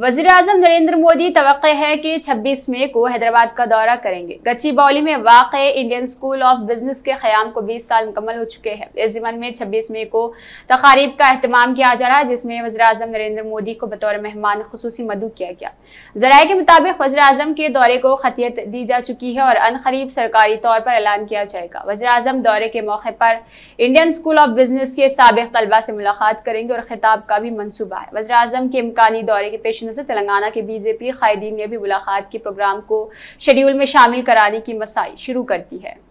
वजीर अजम नरेंद्र मोदी तो है कि 26 मई को हैदराबाद का दौरा करेंगे बौली में वाक़ इंडियन स्कूल ऑफ बिजनेस के क़्याम को 20 साल मुकम्मल हो चुके हैं इस ज़मन में 26 मई को तकारीब का अहतमाम किया जा रहा है जिसमें वजर अजम नरेंद्र मोदी को बतौर मेहमान खसूसी मधु किया गया जराये के मुताबिक वजर अजम के दौरे को खतियत दी जा चुकी है और अनखरीब सरकारी तौर पर ऐलान किया जाएगा वजर अजम दौरे के मौके पर इंडियन स्कूल ऑफ बिजनेस के सबक तलबा से मुलाकात करेंगे और खिताब का भी मनसूबा है वजर अजम के इम्कानी दौरे के पेश कमिश्नर से तेलंगाना के बीजेपी कायदीन ने भी मुलाकात के प्रोग्राम को शेड्यूल में शामिल कराने की मसाई शुरू कर दी है